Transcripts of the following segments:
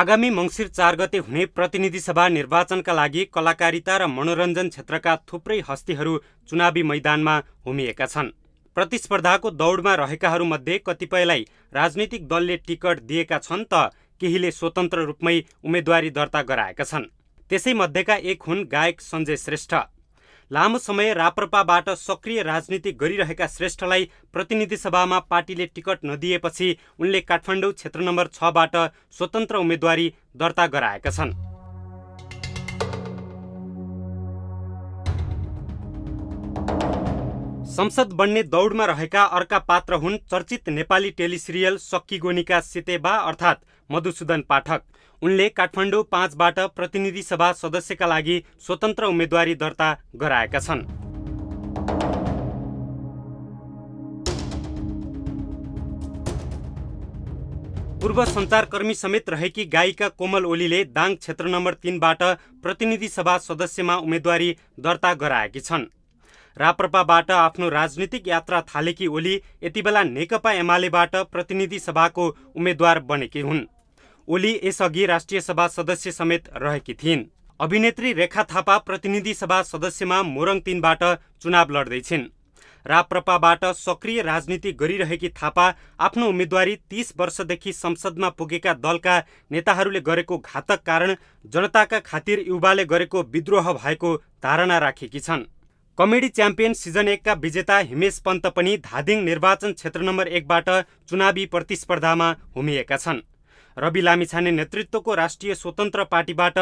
आगामी मङ्सिर चार गते हुने प्रतिनिधि सभा निर्वाचनका लागि कलाकारिता र मनोरञ्जन क्षेत्रका थुप्रै हस्तीहरू चुनावी मैदानमा होमिएका छन् प्रतिस्पर्धाको दौडमा रहेकाहरूमध्ये कतिपयलाई राजनीतिक दलले टिकट दिएका छन् त केहीले स्वतन्त्र रूपमै उम्मेद्वारी दर्ता गराएका छन् त्यसैमध्येका एक हुन् गायक सञ्जय श्रेष्ठ लामो समय राप्रपाबाट सक्रिय राजनीति गरिरहेका श्रेष्ठलाई प्रतिनिधि सभामा पार्टीले टिकट नदिएपछि उनले काठमाडौँ क्षेत्र नम्बर छबाट स्वतन्त्र उम्मेद्वारी दर्ता गराएका छन् संसद बन्ने दौडमा रहेका अर्का पात्र हुन् चर्चित नेपाली टेलिसिरियल गोनीका सेतेबा अर्थात् मधुसूदन पाठक उनले काठमाडौँ पाँचबाट प्रतिनिधि सभा सदस्यका लागि स्वतन्त्र उम्मेद्वारी दर्ता गराएका छन् पूर्व सञ्चारकर्मी समेत रहेकी गायिका कोमल ओलीले दाङ क्षेत्र नम्बर तिनबाट प्रतिनिधि सभा सदस्यमा उम्मेद्वारी दर्ता गराएकी छन् राप्रपाबाट आफ्नो राजनीतिक यात्रा थालेकी ओली यति बेला नेकपा एमालेबाट प्रतिनिधि सभाको उम्मेद्वार बनेकी हुन् ओली यसअघि राष्ट्रिय सभा सदस्य समेत रहेकी थिइन् अभिनेत्री रेखा थापा प्रतिनिधि सभा सदस्यमा मोरङ तिनबाट चुनाव लड्दैछिन् राप्रपाबाट सक्रिय राजनीति गरिरहेकी थापा आफ्नो उम्मेद्वारी तीस वर्षदेखि संसदमा पुगेका दलका नेताहरूले गरेको घातक कारण जनताका खातिर युवाले गरेको विद्रोह भएको धारणा राखेकी छन् कमेडी च्याम्पियन सिजन एकका विजेता हिमेश पन्त पनि धादिङ निर्वाचन क्षेत्र नम्बर एकबाट चुनावी प्रतिस्पर्धामा हुमिएका छन् रवि लामिछाने नेतृत्वको राष्ट्रिय स्वतन्त्र पार्टीबाट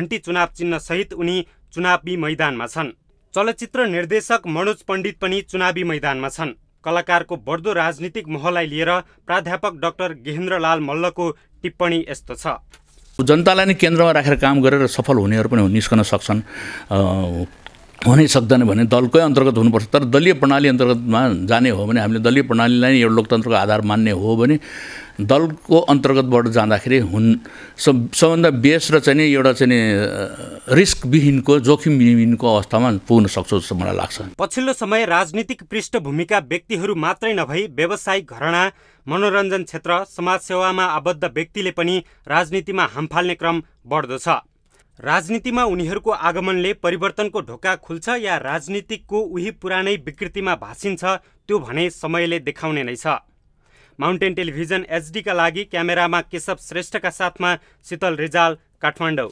घन्टी चुनाव चिन्हसहित उनी चुनावी मैदानमा छन् चलचित्र निर्देशक मनोज पण्डित पनि चुनावी मैदानमा छन् कलाकारको बढ्दो राजनीतिक मोहलाई लिएर प्राध्यापक डाक्टर गेहेन्द्रलाल मल्लको टिप्पणी यस्तो छ जनतालाई नै केन्द्रमा राखेर काम गरेर सफल हुनेहरू पनि निस्कन सक्छन् हुनै सक्दैन भने दलकै अन्तर्गत हुनुपर्छ तर दलीय प्रणाली अन्तर्गतमा जाने हो भने हामीले दलीय प्रणालीलाई एउटा लोकतन्त्रको आधार मान्ने हो भने दलको अन्तर्गतबाट जाँदाखेरि हुन् सब सबभन्दा बेस र चाहिँ एउटा चाहिँ रिस्कविहीनको जोखिमविहीनको अवस्थामा पुग्न सक्छ जस्तो मलाई लाग्छ पछिल्लो समय राजनीतिक पृष्ठभूमिका व्यक्तिहरू मात्रै नभई व्यावसायिक घराना मनोरञ्जन क्षेत्र समाजसेवामा आबद्ध व्यक्तिले पनि राजनीतिमा हामफाल्ने फाल्ने क्रम बढ्दछ राजनीतिमा उनीहरूको आगमनले परिवर्तनको ढोका खुल्छ या राजनीतिकको उही पुरानै विकृतिमा भाषिन्छ त्यो भने समयले देखाउने नै छ माउन्टेन टेलिभिजन एचडीका लागि क्यामेरामा केशव श्रेष्ठका साथमा शीतल रिजाल काठमाडौँ